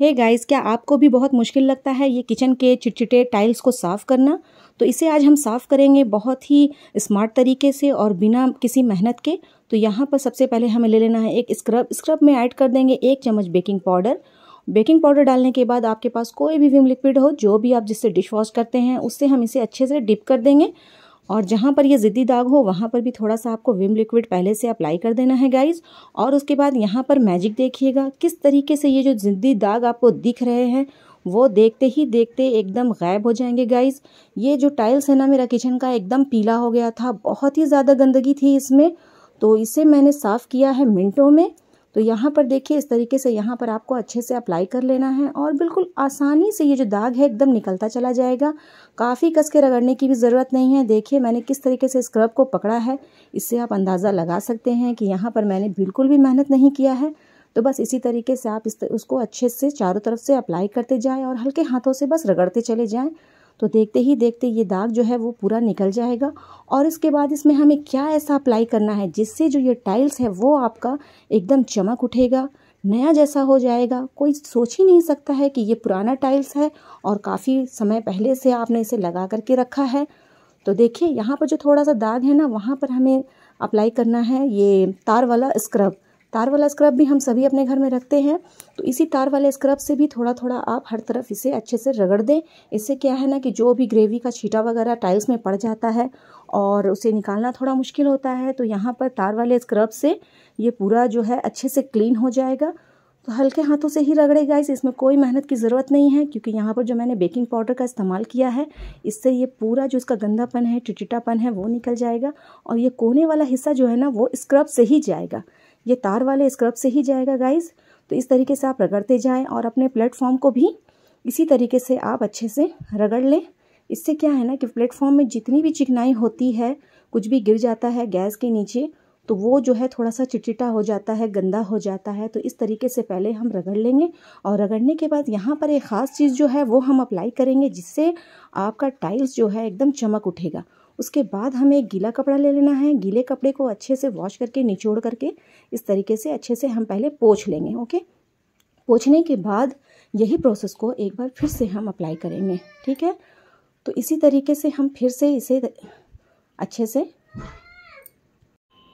हे hey guys क्या आपको भी बहुत मुश्किल लगता है ये किचन के चिटचिटे टाइल्स को साफ़ करना तो इसे आज हम साफ़ करेंगे बहुत ही स्मार्ट तरीके से और बिना किसी मेहनत के तो यहाँ पर सबसे पहले हमें ले लेना है एक स्क्रब स्क्रब में ऐड कर देंगे एक चम्मच बेकिंग पाउडर बेकिंग पाउडर डालने के बाद आपके पास कोई भी विम लिक्विड हो जो भी आप जिससे डिश वॉश करते हैं उससे हम इसे अच्छे से डिप कर देंगे और जहाँ पर ये ज़िद्दी दाग हो वहाँ पर भी थोड़ा सा आपको विम लिक्विड पहले से अप्लाई कर देना है गाइज और उसके बाद यहाँ पर मैजिक देखिएगा किस तरीके से ये जो ज़िद्दी दाग आपको दिख रहे हैं वो देखते ही देखते एकदम गायब हो जाएंगे गाइज ये जो टाइल्स है ना मेरा किचन का एकदम पीला हो गया था बहुत ही ज़्यादा गंदगी थी इसमें तो इसे मैंने साफ़ किया है मिनटों में तो यहाँ पर देखिए इस तरीके से यहाँ पर आपको अच्छे से अप्लाई कर लेना है और बिल्कुल आसानी से ये जो दाग है एकदम निकलता चला जाएगा काफ़ी कस के रगड़ने की भी ज़रूरत नहीं है देखिए मैंने किस तरीके से स्क्रब को पकड़ा है इससे आप अंदाज़ा लगा सकते हैं कि यहाँ पर मैंने बिल्कुल भी मेहनत नहीं किया है तो बस इसी तरीके से आप इस उसको अच्छे से चारों तरफ से अप्लाई करते जाएँ और हल्के हाथों से बस रगड़ते चले जाएँ तो देखते ही देखते ये दाग जो है वो पूरा निकल जाएगा और इसके बाद इसमें हमें क्या ऐसा अप्लाई करना है जिससे जो ये टाइल्स है वो आपका एकदम चमक उठेगा नया जैसा हो जाएगा कोई सोच ही नहीं सकता है कि ये पुराना टाइल्स है और काफ़ी समय पहले से आपने इसे लगा करके रखा है तो देखिए यहाँ पर जो थोड़ा सा दाग है ना वहाँ पर हमें अप्लाई करना है ये तार वाला स्क्रब तार वाला स्क्रब भी हम सभी अपने घर में रखते हैं तो इसी तार वाले स्क्रब से भी थोड़ा थोड़ा आप हर तरफ इसे अच्छे से रगड़ दें इससे क्या है ना कि जो भी ग्रेवी का छीटा वगैरह टाइल्स में पड़ जाता है और उसे निकालना थोड़ा मुश्किल होता है तो यहाँ पर तार वाले स्क्रब से ये पूरा जो है अच्छे से क्लीन हो जाएगा तो हल्के हाथों से ही रगड़ेगा इस इसमें कोई मेहनत की ज़रूरत नहीं है क्योंकि यहाँ पर जो मैंने बेकिंग पाउडर का इस्तेमाल किया है इससे ये पूरा जो इसका गंदापन है टिटिटापन है वो निकल जाएगा और ये कोने वाला हिस्सा जो है ना वो स्क्रब से ही जाएगा ये तार वाले स्क्रब से ही जाएगा गाइस तो इस तरीके से आप रगड़ते जाएं और अपने प्लेटफॉर्म को भी इसी तरीके से आप अच्छे से रगड़ लें इससे क्या है ना कि प्लेटफॉर्म में जितनी भी चिकनाई होती है कुछ भी गिर जाता है गैस के नीचे तो वो जो है थोड़ा सा चिटचिटा हो जाता है गंदा हो जाता है तो इस तरीके से पहले हम रगड़ लेंगे और रगड़ने के बाद यहाँ पर एक ख़ास चीज़ जो है वो हम अप्लाई करेंगे जिससे आपका टाइल्स जो है एकदम चमक उठेगा उसके बाद हमें एक गीला कपड़ा ले लेना है गीले कपड़े को अच्छे से वॉश करके निचोड़ करके इस तरीके से अच्छे से हम पहले पोछ लेंगे ओके पोछने के बाद यही प्रोसेस को एक बार फिर से हम अप्लाई करेंगे ठीक है तो इसी तरीके से हम फिर से इसे अच्छे से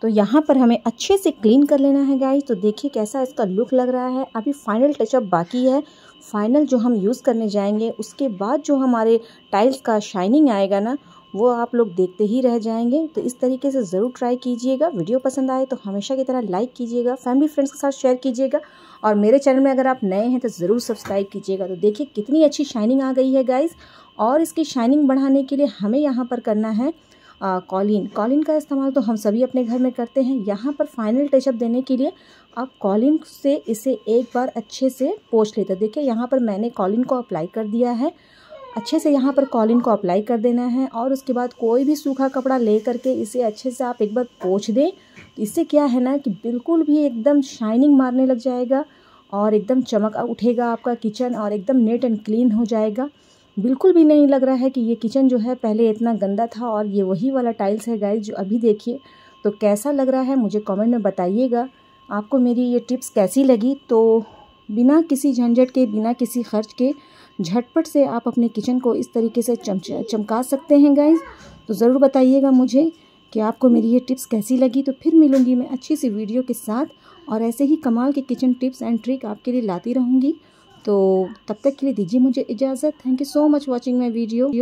तो यहाँ पर हमें अच्छे से क्लीन कर लेना है गाइस तो देखिए कैसा इसका लुक लग रहा है अभी फाइनल टचअप बाकी है फाइनल जो हम यूज़ करने जाएंगे उसके बाद जो हमारे टाइल्स का शाइनिंग आएगा ना वो आप लोग देखते ही रह जाएंगे तो इस तरीके से ज़रूर ट्राई कीजिएगा वीडियो पसंद आए तो हमेशा की तरह लाइक कीजिएगा फैमिली फ्रेंड्स के साथ शेयर कीजिएगा और मेरे चैनल में अगर आप नए हैं तो ज़रूर सब्सक्राइब कीजिएगा तो देखिए कितनी अच्छी शाइनिंग आ गई है गाइज़ और इसकी शाइनिंग बढ़ाने के लिए हमें यहाँ पर करना है कॉलिन कॉलिन का इस्तेमाल तो हम सभी अपने घर में करते हैं यहाँ पर फाइनल टचअप देने के लिए आप कॉलिन से इसे एक बार अच्छे से पोछ लेते देखिए यहाँ पर मैंने कॉलिन को अप्लाई कर दिया है अच्छे से यहाँ पर कॉलिन को अप्लाई कर देना है और उसके बाद कोई भी सूखा कपड़ा ले करके इसे अच्छे से आप एक बार पोछ दें इससे क्या है ना कि बिल्कुल भी एकदम शाइनिंग मारने लग जाएगा और एकदम चमक उठेगा आपका किचन और एकदम नेट एंड क्लीन हो जाएगा बिल्कुल भी नहीं लग रहा है कि ये किचन जो है पहले इतना गंदा था और ये वही वाला टाइल्स है गाइज जो अभी देखिए तो कैसा लग रहा है मुझे कमेंट में बताइएगा आपको मेरी ये टिप्स कैसी लगी तो बिना किसी झंझट के बिना किसी खर्च के झटपट से आप अपने किचन को इस तरीके से चम चमका सकते हैं गाइज तो ज़रूर बताइएगा मुझे कि आपको मेरी ये टिप्स कैसी लगी तो फिर मिलूँगी मैं अच्छी सी वीडियो के साथ और ऐसे ही कमाल के किचन टिप्स एंड ट्रिक आपके लिए लाती रहूँगी तो तब तक के लिए दीजिए मुझे इजाज़त thank you so much watching my video